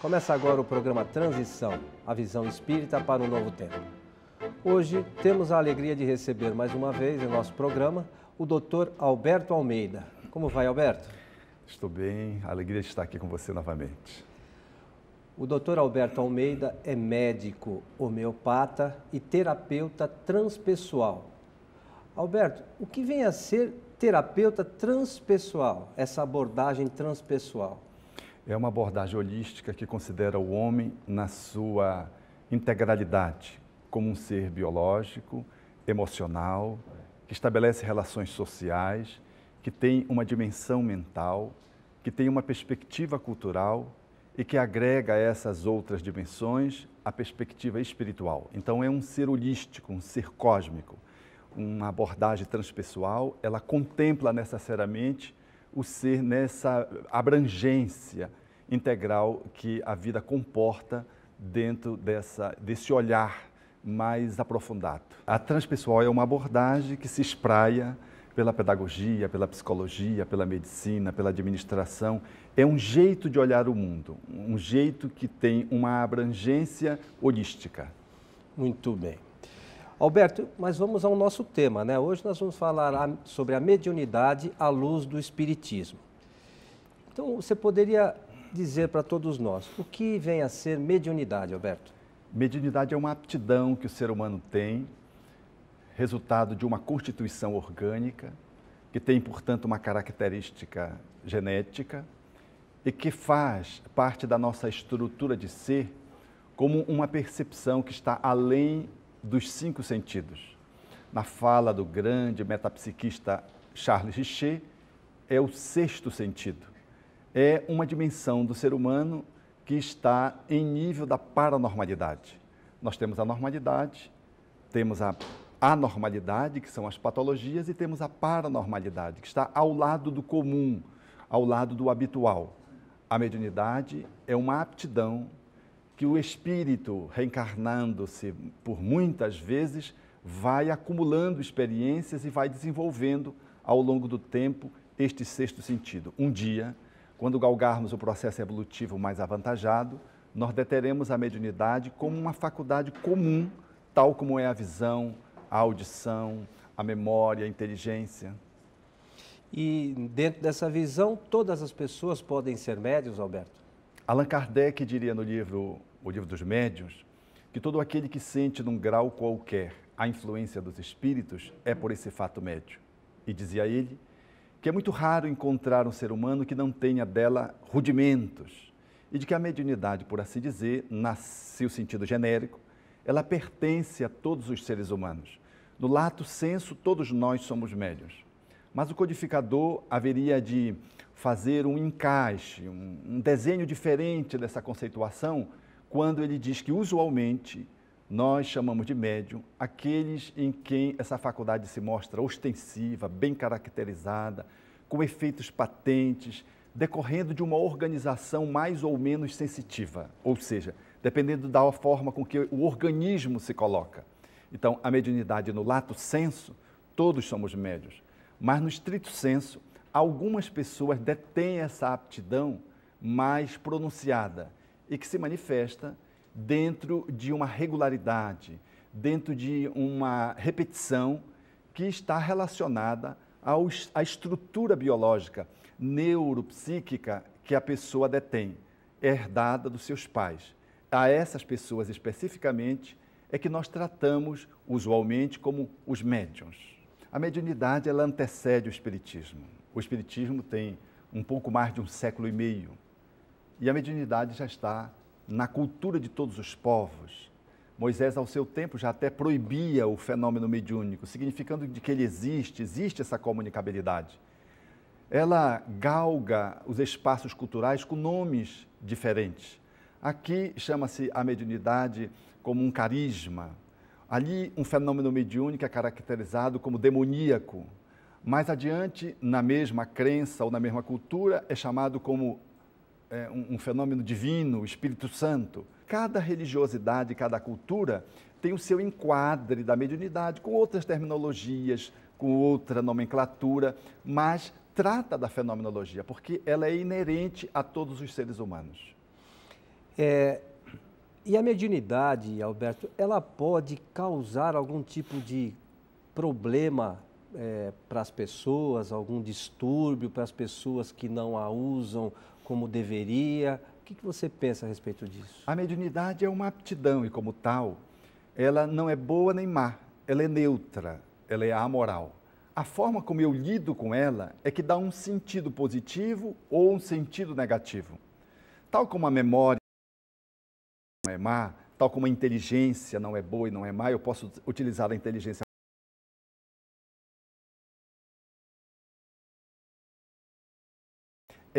Começa agora o programa Transição, a visão espírita para um novo tempo. Hoje temos a alegria de receber mais uma vez em nosso programa o Dr. Alberto Almeida. Como vai, Alberto? Estou bem, alegria de estar aqui com você novamente. O Dr. Alberto Almeida é médico, homeopata e terapeuta transpessoal. Alberto, o que vem a ser terapeuta transpessoal, essa abordagem transpessoal? é uma abordagem holística que considera o homem na sua integralidade, como um ser biológico, emocional, que estabelece relações sociais, que tem uma dimensão mental, que tem uma perspectiva cultural e que agrega a essas outras dimensões a perspectiva espiritual. Então é um ser holístico, um ser cósmico. Uma abordagem transpessoal, ela contempla necessariamente o ser nessa abrangência integral que a vida comporta dentro dessa, desse olhar mais aprofundado. A transpessoal é uma abordagem que se espraia pela pedagogia, pela psicologia, pela medicina, pela administração. É um jeito de olhar o mundo, um jeito que tem uma abrangência holística. Muito bem. Alberto, mas vamos ao nosso tema, né? Hoje nós vamos falar sobre a mediunidade à luz do espiritismo. Então, você poderia dizer para todos nós o que vem a ser mediunidade, Alberto? Mediunidade é uma aptidão que o ser humano tem, resultado de uma constituição orgânica, que tem, portanto, uma característica genética e que faz parte da nossa estrutura de ser como uma percepção que está além dos cinco sentidos. Na fala do grande metapsiquista Charles Richer, é o sexto sentido é uma dimensão do ser humano que está em nível da paranormalidade. Nós temos a normalidade, temos a anormalidade, que são as patologias, e temos a paranormalidade, que está ao lado do comum, ao lado do habitual. A mediunidade é uma aptidão que o espírito, reencarnando-se por muitas vezes, vai acumulando experiências e vai desenvolvendo ao longo do tempo este sexto sentido. Um dia, quando galgarmos o processo evolutivo mais avantajado, nós deteremos a mediunidade como uma faculdade comum, tal como é a visão, a audição, a memória, a inteligência. E dentro dessa visão, todas as pessoas podem ser médios, Alberto? Allan Kardec diria no livro O Livro dos Médios que todo aquele que sente num grau qualquer a influência dos espíritos é por esse fato médio. E dizia ele que é muito raro encontrar um ser humano que não tenha dela rudimentos e de que a mediunidade, por assim dizer, nasce o sentido genérico, ela pertence a todos os seres humanos. No lato senso, todos nós somos médios. Mas o codificador haveria de fazer um encaixe, um desenho diferente dessa conceituação, quando ele diz que, usualmente, nós chamamos de médium aqueles em quem essa faculdade se mostra ostensiva, bem caracterizada, com efeitos patentes, decorrendo de uma organização mais ou menos sensitiva, ou seja, dependendo da forma com que o organismo se coloca. Então, a mediunidade no lato senso, todos somos médios, mas no estrito senso, algumas pessoas detêm essa aptidão mais pronunciada e que se manifesta dentro de uma regularidade, dentro de uma repetição que está relacionada à estrutura biológica neuropsíquica que a pessoa detém, herdada dos seus pais. A essas pessoas especificamente é que nós tratamos usualmente como os médiums. A mediunidade ela antecede o espiritismo. O espiritismo tem um pouco mais de um século e meio e a mediunidade já está na cultura de todos os povos. Moisés, ao seu tempo, já até proibia o fenômeno mediúnico, significando de que ele existe, existe essa comunicabilidade. Ela galga os espaços culturais com nomes diferentes. Aqui chama-se a mediunidade como um carisma. Ali, um fenômeno mediúnico é caracterizado como demoníaco. Mais adiante, na mesma crença ou na mesma cultura, é chamado como é, um, um fenômeno divino, o Espírito Santo. Cada religiosidade, cada cultura tem o seu enquadre da mediunidade, com outras terminologias, com outra nomenclatura, mas trata da fenomenologia, porque ela é inerente a todos os seres humanos. É, e a mediunidade, Alberto, ela pode causar algum tipo de problema é, para as pessoas, algum distúrbio para as pessoas que não a usam como deveria? O que, que você pensa a respeito disso? A mediunidade é uma aptidão e, como tal, ela não é boa nem má, ela é neutra, ela é amoral. A forma como eu lido com ela é que dá um sentido positivo ou um sentido negativo. Tal como a memória não é má, tal como a inteligência não é boa e não é má, eu posso utilizar a inteligência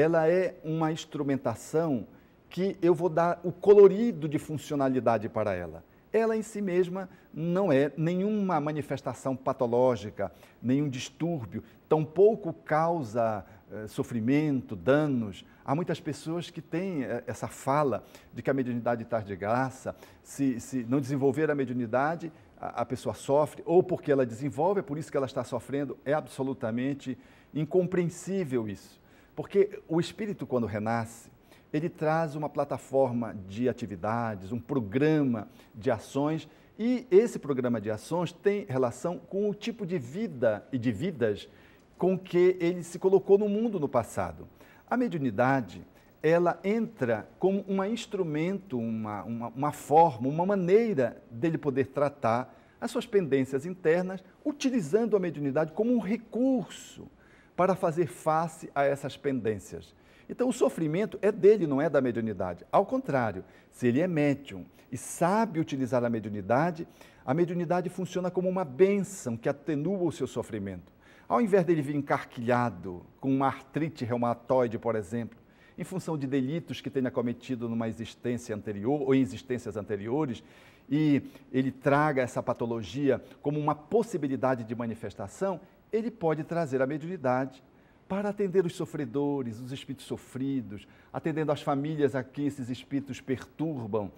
ela é uma instrumentação que eu vou dar o colorido de funcionalidade para ela. Ela em si mesma não é nenhuma manifestação patológica, nenhum distúrbio, tampouco causa eh, sofrimento, danos. Há muitas pessoas que têm eh, essa fala de que a mediunidade está de graça, se, se não desenvolver a mediunidade, a, a pessoa sofre, ou porque ela desenvolve, é por isso que ela está sofrendo. É absolutamente incompreensível isso. Porque o espírito, quando renasce, ele traz uma plataforma de atividades, um programa de ações, e esse programa de ações tem relação com o tipo de vida e de vidas com que ele se colocou no mundo no passado. A mediunidade, ela entra como um instrumento, uma, uma, uma forma, uma maneira dele poder tratar as suas pendências internas, utilizando a mediunidade como um recurso para fazer face a essas pendências. Então, o sofrimento é dele, não é da mediunidade. Ao contrário, se ele é médium e sabe utilizar a mediunidade, a mediunidade funciona como uma bênção que atenua o seu sofrimento. Ao invés dele vir encarquilhado, com uma artrite reumatoide, por exemplo, em função de delitos que tenha cometido numa existência anterior ou em existências anteriores, e ele traga essa patologia como uma possibilidade de manifestação, ele pode trazer a mediunidade para atender os sofredores, os espíritos sofridos, atendendo as famílias a quem esses espíritos perturbam.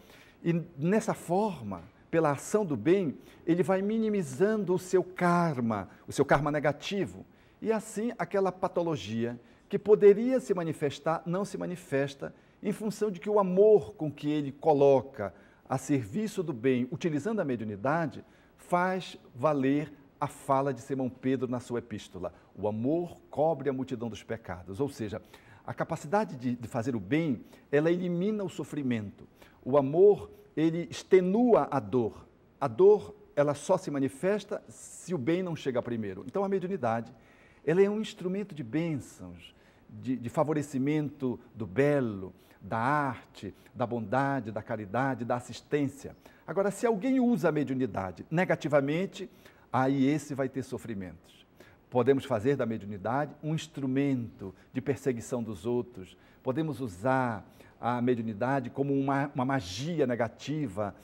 E nessa forma, pela ação do bem, ele vai minimizando o seu karma, o seu karma negativo. E assim, aquela patologia que poderia se manifestar, não se manifesta, em função de que o amor com que ele coloca a serviço do bem, utilizando a mediunidade, faz valer a fala de Simão Pedro na sua epístola: o amor cobre a multidão dos pecados, ou seja, a capacidade de, de fazer o bem, ela elimina o sofrimento. O amor, ele extenua a dor. A dor, ela só se manifesta se o bem não chega primeiro. Então, a mediunidade, ela é um instrumento de bênçãos, de, de favorecimento do belo, da arte, da bondade, da caridade, da assistência. Agora, se alguém usa a mediunidade negativamente, aí esse vai ter sofrimentos. Podemos fazer da mediunidade um instrumento de perseguição dos outros, podemos usar a mediunidade como uma, uma magia negativa.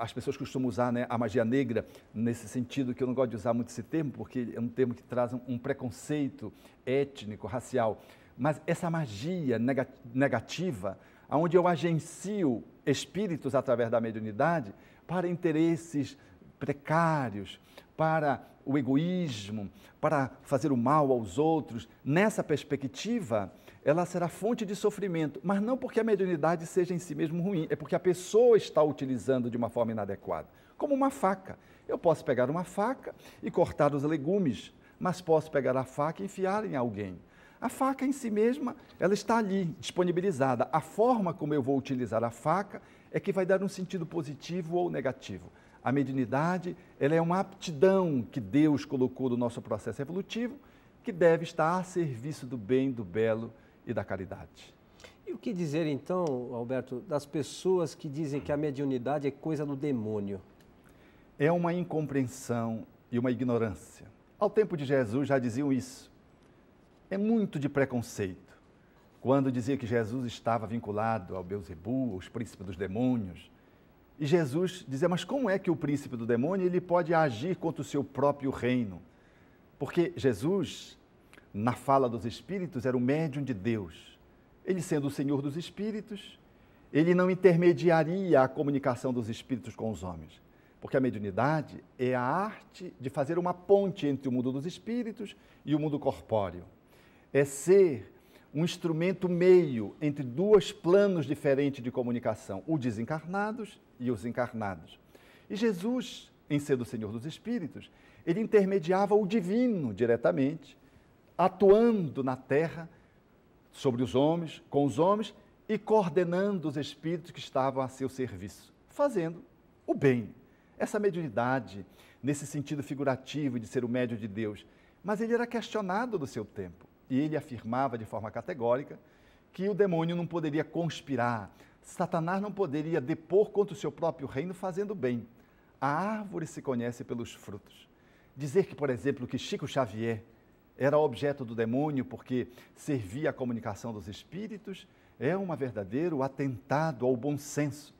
As pessoas costumam usar né, a magia negra nesse sentido, que eu não gosto de usar muito esse termo, porque é um termo que traz um, um preconceito étnico, racial. Mas essa magia negativa, onde eu agencio espíritos através da mediunidade para interesses precários, para o egoísmo, para fazer o mal aos outros, nessa perspectiva, ela será fonte de sofrimento, mas não porque a mediunidade seja em si mesmo ruim, é porque a pessoa está utilizando de uma forma inadequada, como uma faca. Eu posso pegar uma faca e cortar os legumes, mas posso pegar a faca e enfiar em alguém. A faca em si mesma, ela está ali, disponibilizada. A forma como eu vou utilizar a faca é que vai dar um sentido positivo ou negativo. A mediunidade ela é uma aptidão que Deus colocou no nosso processo evolutivo, que deve estar a serviço do bem, do belo e da caridade. E o que dizer então, Alberto, das pessoas que dizem que a mediunidade é coisa do demônio? É uma incompreensão e uma ignorância. Ao tempo de Jesus já diziam isso. É muito de preconceito. Quando dizia que Jesus estava vinculado ao Beuzebu, aos príncipes dos demônios, e Jesus dizia: Mas como é que o príncipe do demônio ele pode agir contra o seu próprio reino? Porque Jesus, na fala dos espíritos, era o médium de Deus. Ele sendo o Senhor dos espíritos, ele não intermediaria a comunicação dos espíritos com os homens. Porque a mediunidade é a arte de fazer uma ponte entre o mundo dos espíritos e o mundo corpóreo. É ser um instrumento meio entre dois planos diferentes de comunicação, o desencarnados e os encarnados. E Jesus, em sendo o Senhor dos Espíritos, ele intermediava o divino diretamente, atuando na terra sobre os homens, com os homens e coordenando os espíritos que estavam a seu serviço, fazendo o bem. Essa mediunidade, nesse sentido figurativo de ser o médio de Deus. Mas ele era questionado do seu tempo e ele afirmava de forma categórica que o demônio não poderia conspirar, Satanás não poderia depor contra o seu próprio reino fazendo bem. A árvore se conhece pelos frutos. Dizer que, por exemplo, que Chico Xavier era objeto do demônio porque servia à comunicação dos espíritos é um verdadeiro atentado ao bom senso.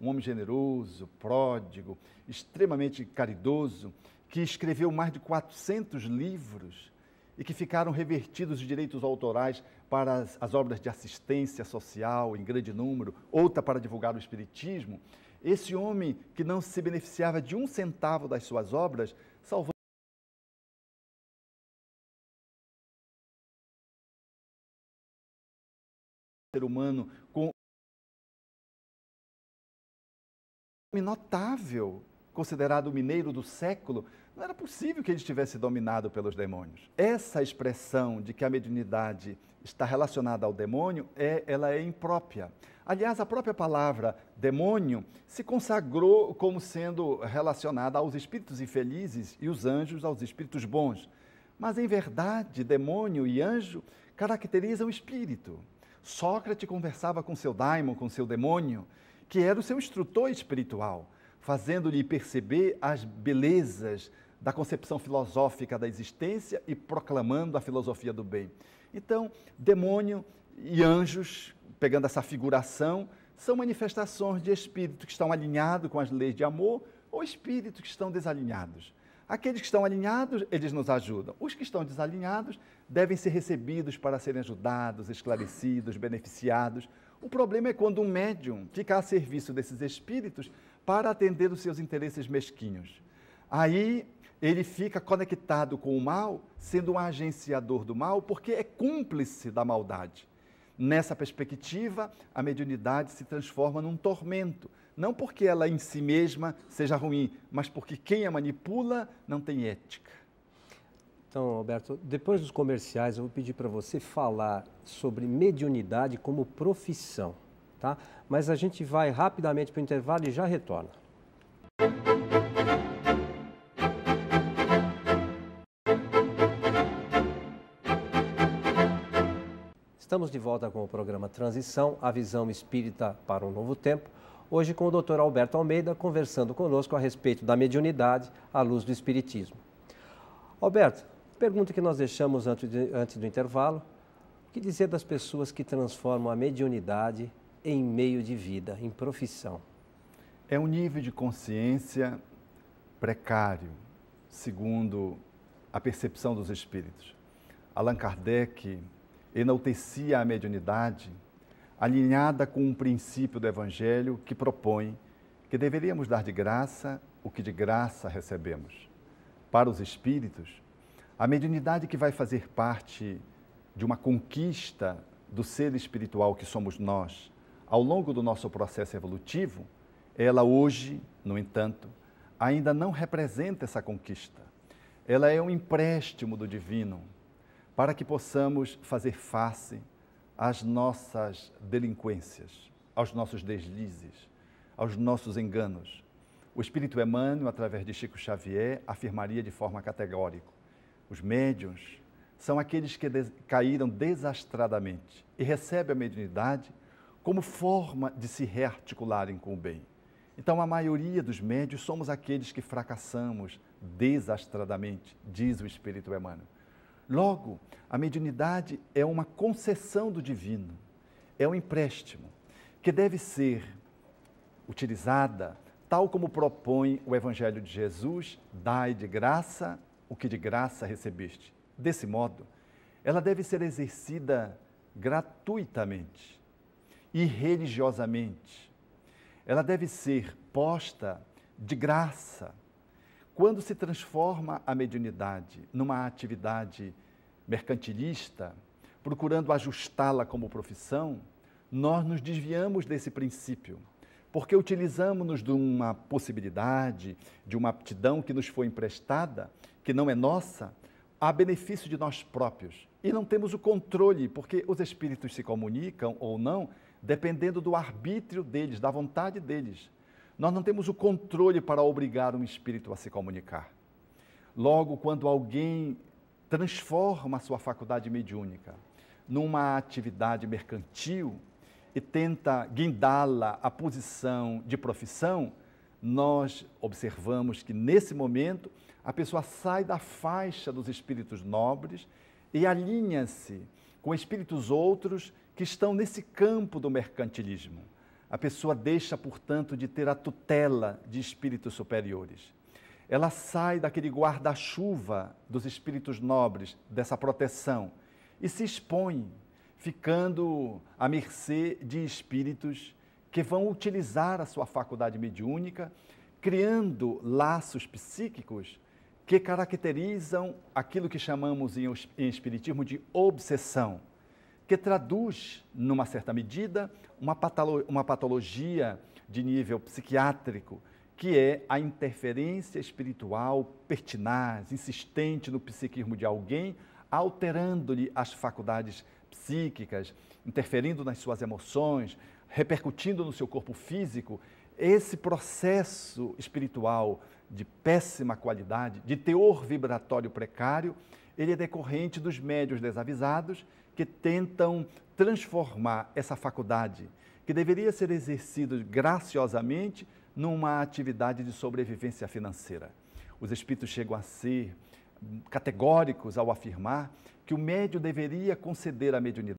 Um homem generoso, pródigo, extremamente caridoso, que escreveu mais de 400 livros e que ficaram revertidos os direitos autorais para as, as, obras de assistência social em grande número, outra para divulgar o Espiritismo, esse homem que não se beneficiava de um centavo das suas obras, salvou. ser humano com notável, considerado o mineiro do século, não era possível que ele estivesse dominado pelos demônios. Essa expressão de que a mediunidade está relacionada ao demônio, é, ela é imprópria. Aliás, a própria palavra demônio se consagrou como sendo relacionada aos espíritos infelizes e os anjos aos espíritos bons. Mas, em verdade, demônio e anjo caracterizam o espírito. Sócrates conversava com seu daimon, com seu demônio, que era o seu instrutor espiritual, fazendo-lhe perceber as belezas da concepção filosófica da existência e proclamando a filosofia do bem. Então, demônio e anjos, pegando essa figuração, são manifestações de espíritos que estão alinhados com as leis de amor ou espíritos que estão desalinhados. Aqueles que estão alinhados, eles nos ajudam. Os que estão desalinhados devem ser recebidos para serem ajudados, esclarecidos, beneficiados. O problema é quando um médium fica a serviço desses espíritos para atender os seus interesses mesquinhos. Aí ele fica conectado com o mal, sendo um agenciador do mal, porque é cúmplice da maldade. Nessa perspectiva, a mediunidade se transforma num tormento, não porque ela em si mesma seja ruim, mas porque quem a manipula não tem ética. Então, Alberto, depois dos comerciais, eu vou pedir para você falar sobre mediunidade como profissão, tá? Mas a gente vai rapidamente para o intervalo e já retorna. Estamos de volta com o programa Transição, a visão espírita para um novo tempo. Hoje com o Dr. Alberto Almeida conversando conosco a respeito da mediunidade à luz do espiritismo. Alberto, pergunta que nós deixamos antes, de, antes do intervalo: o que dizer das pessoas que transformam a mediunidade em meio de vida, em profissão? É um nível de consciência precário, segundo a percepção dos espíritos. Allan Kardec enaltecia a mediunidade, alinhada com um princípio do Evangelho que propõe que deveríamos dar de graça o que de graça recebemos. Para os espíritos, a mediunidade que vai fazer parte de uma conquista do ser espiritual que somos nós ao longo do nosso processo evolutivo, ela hoje, no entanto, ainda não representa essa conquista. Ela é um empréstimo do divino, para que possamos fazer face às nossas delinquências, aos nossos deslizes, aos nossos enganos. O Espírito Emmanuel, através de Chico Xavier, afirmaria de forma categórica: os médiuns são aqueles que des caíram desastradamente e recebem a mediunidade como forma de se rearticularem com o bem. Então, a maioria dos médios somos aqueles que fracassamos desastradamente, diz o Espírito Emmanuel. Logo, a mediunidade é uma concessão do divino, é um empréstimo que deve ser utilizada tal como propõe o Evangelho de Jesus: dai de graça o que de graça recebeste. Desse modo, ela deve ser exercida gratuitamente e religiosamente. Ela deve ser posta de graça quando se transforma a mediunidade numa atividade mercantilista, procurando ajustá-la como profissão, nós nos desviamos desse princípio, porque utilizamos-nos de uma possibilidade, de uma aptidão que nos foi emprestada, que não é nossa, a benefício de nós próprios. E não temos o controle, porque os espíritos se comunicam ou não, dependendo do arbítrio deles, da vontade deles. Nós não temos o controle para obrigar um espírito a se comunicar. Logo, quando alguém transforma a sua faculdade mediúnica numa atividade mercantil e tenta guindá-la à posição de profissão, nós observamos que nesse momento a pessoa sai da faixa dos espíritos nobres e alinha-se com espíritos outros que estão nesse campo do mercantilismo. A pessoa deixa, portanto, de ter a tutela de espíritos superiores. Ela sai daquele guarda-chuva dos espíritos nobres, dessa proteção, e se expõe, ficando à mercê de espíritos que vão utilizar a sua faculdade mediúnica, criando laços psíquicos que caracterizam aquilo que chamamos em espiritismo de obsessão que traduz, numa certa medida, uma, patolo uma patologia de nível psiquiátrico, que é a interferência espiritual pertinaz, insistente no psiquismo de alguém, alterando-lhe as faculdades psíquicas, interferindo nas suas emoções, repercutindo no seu corpo físico. Esse processo espiritual de péssima qualidade, de teor vibratório precário, ele é decorrente dos médios desavisados que tentam transformar essa faculdade, que deveria ser exercida graciosamente, numa atividade de sobrevivência financeira. Os espíritos chegam a ser categóricos ao afirmar que o médio deveria conceder a mediunidade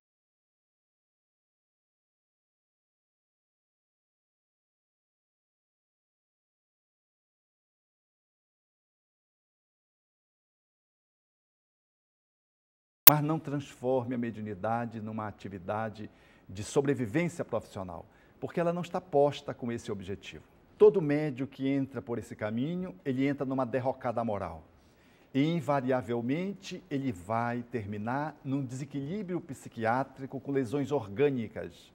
Mas não transforme a mediunidade numa atividade de sobrevivência profissional, porque ela não está posta com esse objetivo. Todo médio que entra por esse caminho, ele entra numa derrocada moral. E, invariavelmente, ele vai terminar num desequilíbrio psiquiátrico com lesões orgânicas.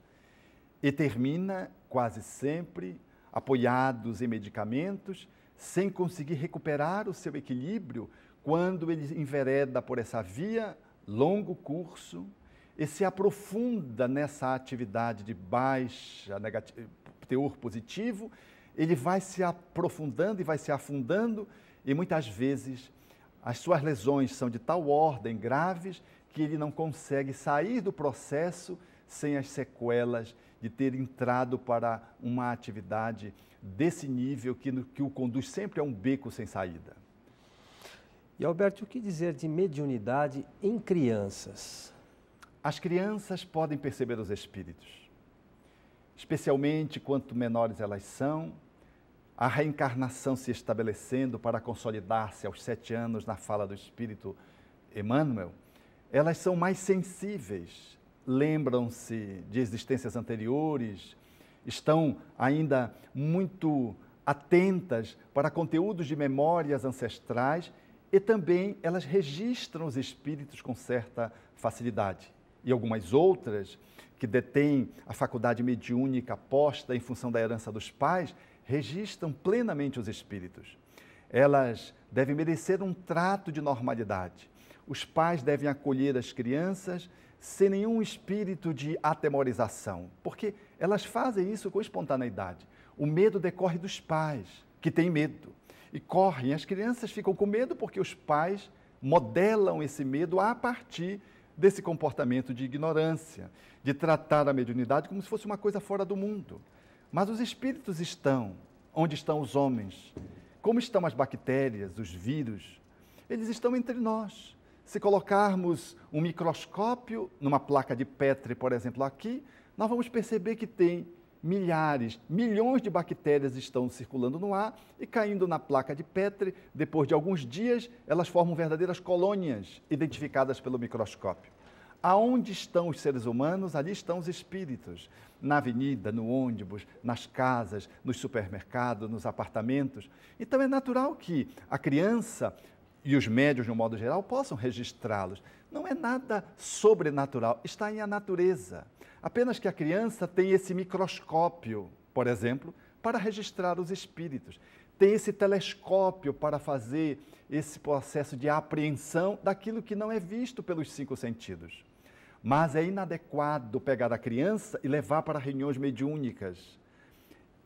E termina, quase sempre, apoiados em medicamentos, sem conseguir recuperar o seu equilíbrio quando ele envereda por essa via longo curso e se aprofunda nessa atividade de baixa negativo, teor positivo, ele vai se aprofundando e vai se afundando e muitas vezes as suas lesões são de tal ordem graves que ele não consegue sair do processo sem as sequelas de ter entrado para uma atividade desse nível que, que o conduz sempre a um beco sem saída. E Alberto, o que dizer de mediunidade em crianças? As crianças podem perceber os espíritos, especialmente quanto menores elas são, a reencarnação se estabelecendo para consolidar-se aos sete anos na fala do espírito Emmanuel, elas são mais sensíveis, lembram-se de existências anteriores, estão ainda muito atentas para conteúdos de memórias ancestrais e também elas registram os espíritos com certa facilidade. E algumas outras, que detêm a faculdade mediúnica posta em função da herança dos pais, registram plenamente os espíritos. Elas devem merecer um trato de normalidade. Os pais devem acolher as crianças sem nenhum espírito de atemorização, porque elas fazem isso com espontaneidade. O medo decorre dos pais, que têm medo e correm. As crianças ficam com medo porque os pais modelam esse medo a partir desse comportamento de ignorância, de tratar a mediunidade como se fosse uma coisa fora do mundo. Mas os espíritos estão onde estão os homens, como estão as bactérias, os vírus, eles estão entre nós. Se colocarmos um microscópio numa placa de Petri, por exemplo, aqui, nós vamos perceber que tem milhares, milhões de bactérias estão circulando no ar e caindo na placa de Petri, depois de alguns dias, elas formam verdadeiras colônias identificadas pelo microscópio. Aonde estão os seres humanos, ali estão os espíritos. Na avenida, no ônibus, nas casas, nos supermercados, nos apartamentos. Então é natural que a criança e os médios, de um modo geral, possam registrá-los. Não é nada sobrenatural, está em a natureza. Apenas que a criança tem esse microscópio, por exemplo, para registrar os espíritos. Tem esse telescópio para fazer esse processo de apreensão daquilo que não é visto pelos cinco sentidos. Mas é inadequado pegar a criança e levar para reuniões mediúnicas.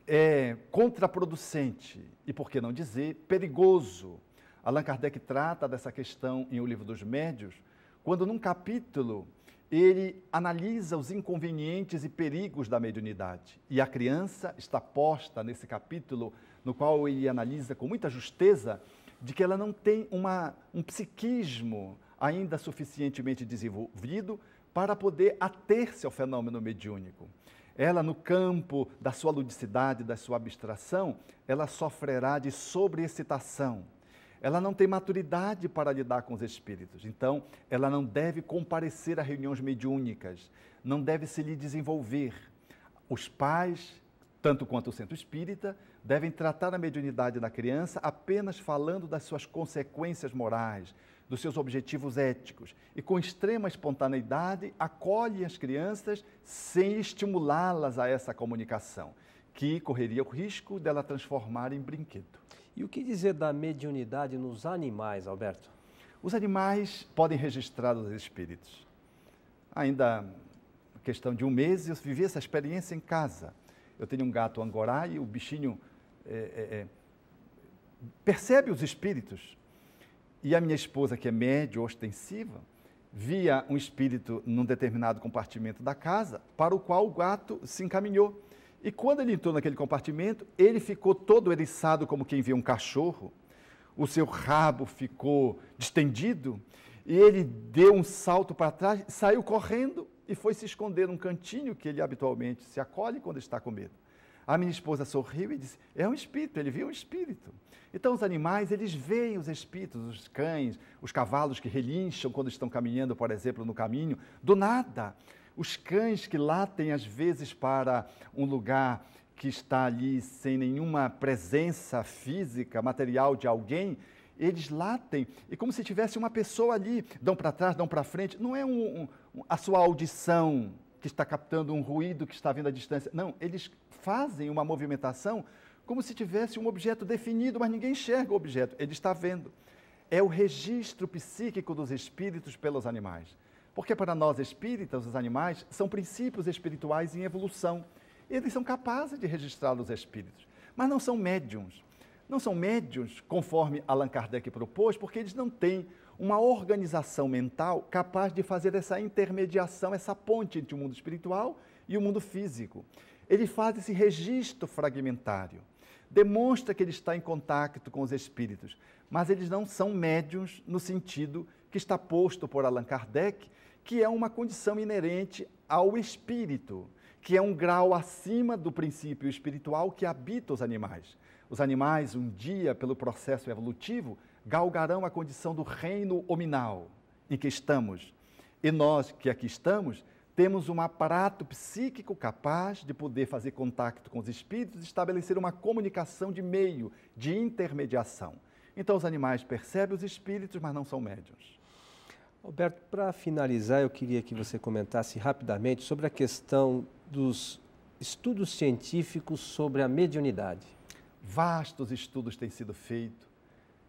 É contraproducente e, por que não dizer, perigoso. Allan Kardec trata dessa questão em O Livro dos Médios, quando num capítulo ele analisa os inconvenientes e perigos da mediunidade. E a criança está posta nesse capítulo, no qual ele analisa com muita justeza de que ela não tem uma, um psiquismo ainda suficientemente desenvolvido para poder ater-se ao fenômeno mediúnico. Ela, no campo da sua ludicidade, da sua abstração, ela sofrerá de sobreexcitação ela não tem maturidade para lidar com os espíritos. Então, ela não deve comparecer a reuniões mediúnicas, não deve se lhe desenvolver. Os pais, tanto quanto o centro espírita, devem tratar a mediunidade da criança apenas falando das suas consequências morais, dos seus objetivos éticos e com extrema espontaneidade acolhem as crianças sem estimulá-las a essa comunicação, que correria o risco dela transformar em brinquedo. E o que dizer da mediunidade nos animais, Alberto? Os animais podem registrar os espíritos. Ainda questão de um mês, eu vivi essa experiência em casa. Eu tenho um gato angorá e o bichinho é, é, é, percebe os espíritos. E a minha esposa, que é média ostensiva, via um espírito num determinado compartimento da casa, para o qual o gato se encaminhou. E quando ele entrou naquele compartimento, ele ficou todo eriçado como quem vê um cachorro, o seu rabo ficou distendido, e ele deu um salto para trás, saiu correndo e foi se esconder num cantinho que ele habitualmente se acolhe quando está com medo. A minha esposa sorriu e disse: "É um espírito, ele viu um espírito". Então os animais, eles veem os espíritos, os cães, os cavalos que relincham quando estão caminhando, por exemplo, no caminho, do nada. Os cães que latem às vezes para um lugar que está ali sem nenhuma presença física, material de alguém, eles latem e como se tivesse uma pessoa ali, dão para trás, dão para frente. Não é um, um, a sua audição que está captando um ruído que está vindo à distância. Não, eles fazem uma movimentação como se tivesse um objeto definido, mas ninguém enxerga o objeto, ele está vendo. É o registro psíquico dos espíritos pelos animais. Porque para nós espíritas, os animais são princípios espirituais em evolução. Eles são capazes de registrar os espíritos, mas não são médiums. Não são médiums, conforme Allan Kardec propôs, porque eles não têm uma organização mental capaz de fazer essa intermediação, essa ponte entre o mundo espiritual e o mundo físico. Ele faz esse registro fragmentário, demonstra que ele está em contato com os espíritos, mas eles não são médiums no sentido que está posto por Allan Kardec que é uma condição inerente ao espírito, que é um grau acima do princípio espiritual que habita os animais. Os animais, um dia, pelo processo evolutivo, galgarão a condição do reino hominal em que estamos. E nós que aqui estamos, temos um aparato psíquico capaz de poder fazer contato com os espíritos e estabelecer uma comunicação de meio, de intermediação. Então, os animais percebem os espíritos, mas não são médiums. Roberto, para finalizar, eu queria que você comentasse rapidamente sobre a questão dos estudos científicos sobre a mediunidade. Vastos estudos têm sido feitos.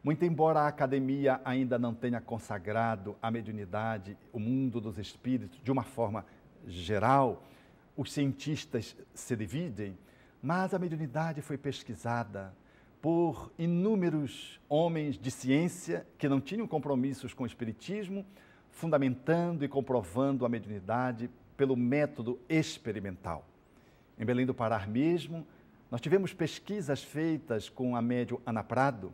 Muito embora a academia ainda não tenha consagrado a mediunidade, o mundo dos espíritos, de uma forma geral, os cientistas se dividem, mas a mediunidade foi pesquisada por inúmeros homens de ciência que não tinham compromissos com o espiritismo, fundamentando e comprovando a mediunidade pelo método experimental. Em Belém do Pará mesmo, nós tivemos pesquisas feitas com a médium Ana Prado,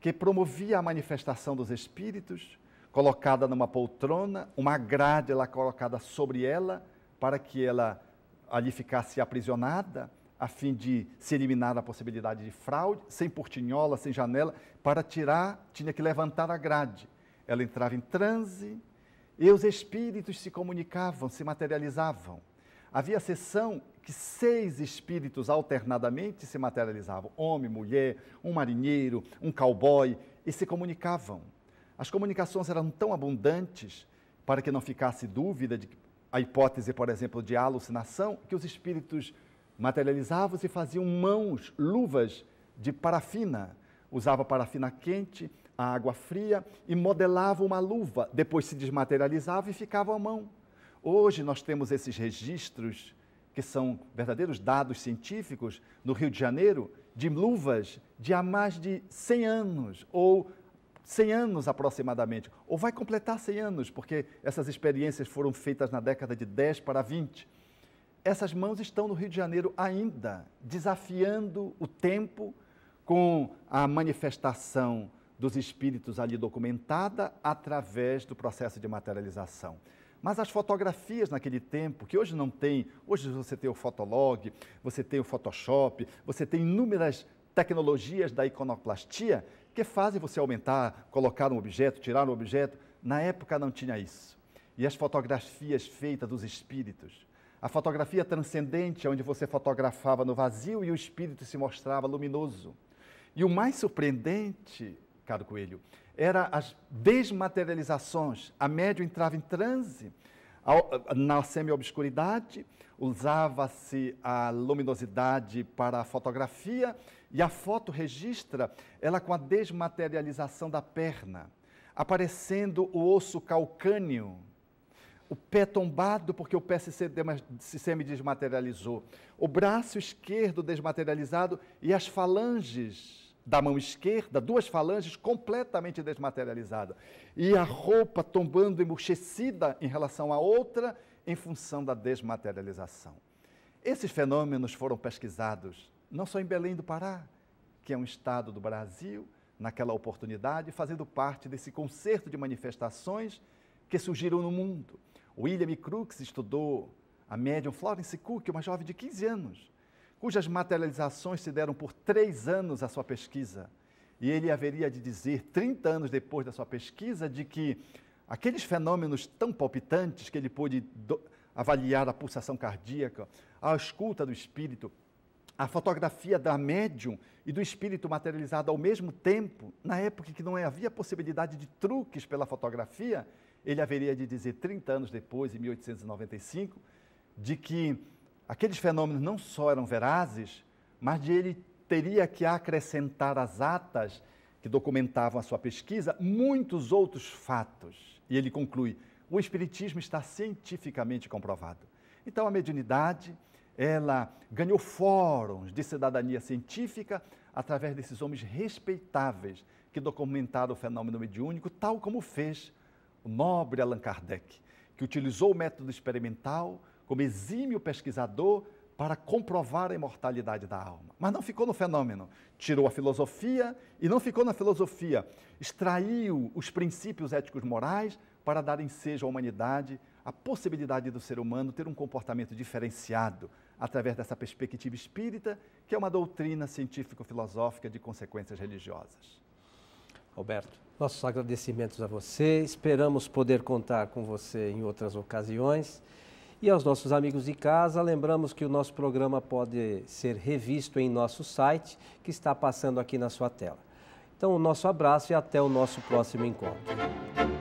que promovia a manifestação dos espíritos, colocada numa poltrona, uma grade lá colocada sobre ela, para que ela ali ficasse aprisionada, a fim de se eliminar a possibilidade de fraude, sem portinhola, sem janela, para tirar, tinha que levantar a grade. Ela entrava em transe, e os espíritos se comunicavam, se materializavam. Havia sessão que seis espíritos alternadamente se materializavam: homem, mulher, um marinheiro, um cowboy, e se comunicavam. As comunicações eram tão abundantes para que não ficasse dúvida de a hipótese, por exemplo, de alucinação, que os espíritos materializavam-se e faziam mãos, luvas de parafina. Usava parafina quente a água fria e modelava uma luva, depois se desmaterializava e ficava à mão. Hoje nós temos esses registros, que são verdadeiros dados científicos, no Rio de Janeiro, de luvas de há mais de 100 anos, ou 100 anos aproximadamente, ou vai completar 100 anos, porque essas experiências foram feitas na década de 10 para 20. Essas mãos estão no Rio de Janeiro ainda, desafiando o tempo com a manifestação dos espíritos ali documentada através do processo de materialização. Mas as fotografias naquele tempo, que hoje não tem, hoje você tem o Fotolog, você tem o Photoshop, você tem inúmeras tecnologias da iconoplastia que fazem você aumentar, colocar um objeto, tirar um objeto. Na época não tinha isso. E as fotografias feitas dos espíritos. A fotografia transcendente, onde você fotografava no vazio e o espírito se mostrava luminoso. E o mais surpreendente Ricardo Coelho, era as desmaterializações. A médium entrava em transe, na semi-obscuridade, usava-se a luminosidade para a fotografia e a foto registra ela com a desmaterialização da perna, aparecendo o osso calcâneo, o pé tombado porque o pé se semi-desmaterializou, o braço esquerdo desmaterializado e as falanges da mão esquerda, duas falanges completamente desmaterializadas, e a roupa tombando emurchecida em relação à outra em função da desmaterialização. Esses fenômenos foram pesquisados não só em Belém do Pará, que é um estado do Brasil, naquela oportunidade, fazendo parte desse concerto de manifestações que surgiram no mundo. William Crookes estudou a médium Florence Cook, uma jovem de 15 anos, cujas materializações se deram por três anos à sua pesquisa. E ele haveria de dizer, 30 anos depois da sua pesquisa, de que aqueles fenômenos tão palpitantes que ele pôde avaliar a pulsação cardíaca, a escuta do espírito, a fotografia da médium e do espírito materializado ao mesmo tempo, na época que não é, havia possibilidade de truques pela fotografia, ele haveria de dizer 30 anos depois, em 1895, de que Aqueles fenômenos não só eram verazes, mas de ele teria que acrescentar às atas que documentavam a sua pesquisa muitos outros fatos. E ele conclui: o espiritismo está cientificamente comprovado. Então a mediunidade, ela ganhou fóruns de cidadania científica através desses homens respeitáveis que documentaram o fenômeno mediúnico, tal como fez o nobre Allan Kardec, que utilizou o método experimental como exímio pesquisador para comprovar a imortalidade da alma. Mas não ficou no fenômeno. Tirou a filosofia e não ficou na filosofia. Extraiu os princípios éticos morais para dar ensejo à humanidade a possibilidade do ser humano ter um comportamento diferenciado através dessa perspectiva espírita, que é uma doutrina científico-filosófica de consequências religiosas. Roberto. nossos agradecimentos a você. Esperamos poder contar com você em outras ocasiões. E aos nossos amigos de casa, lembramos que o nosso programa pode ser revisto em nosso site, que está passando aqui na sua tela. Então, o nosso abraço e até o nosso próximo encontro.